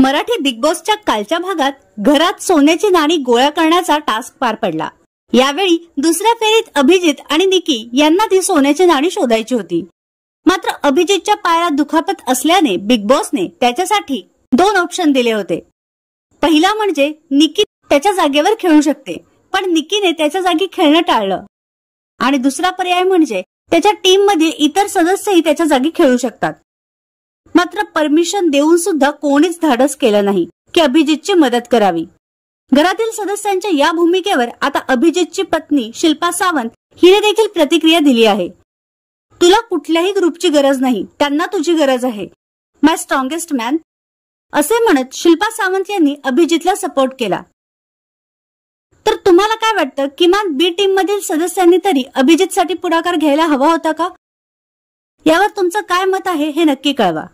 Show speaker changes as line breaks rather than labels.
Marathi big बॉसच्या कालच्या भागात घरात सोन्याची नाणी गोळा करण्याचा टास्क पार पडला यावेळी दुसऱ्या फेरीत अभिजित आणि निकी यांना ती सोन्याची नाणी शोधायची होती मात्र अभिजितच्या पायात दुखापत असल्याने बिग बॉसने त्याच्यासाठी दोन ऑप्शन दिले होते पहिला म्हणजे निकी त्याच्या जागेवर खेळू शकते पण निकीने त्याच्या जागी खेळणं टाळलं आणि दुसरा पर्याय म्हणजे त्याच्या टीम मधील इतर सदस्यही त्याच्या जागी खेळू शकतात मात्र परमिशन देऊन सुद्धा कोणीच धाडस केलं नाही की अभिजितची मदत करावी घरातील सदस्यांच्या या भूमिकेवर आता अभिजितची पत्नी शिल्पा सावंत हिने देखील प्रतिक्रिया दिली आहे तुला कुठल्याही ग्रुपची गरज नाही त्यांना तुझी गरज आहे माय स्ट्रॉंगेस्ट मॅन असे म्हणत शिल्पा सावंत यांनी अभिजितला सपोर्ट केला तर तुम्हाला काय वाटतं किमान बी टीम मधील सदस्यांनी तरी अभिजितसाठी पुढाकार घ्यायला हवा होता का यावर तुमचं काय मत आहे हे नक्की कळवा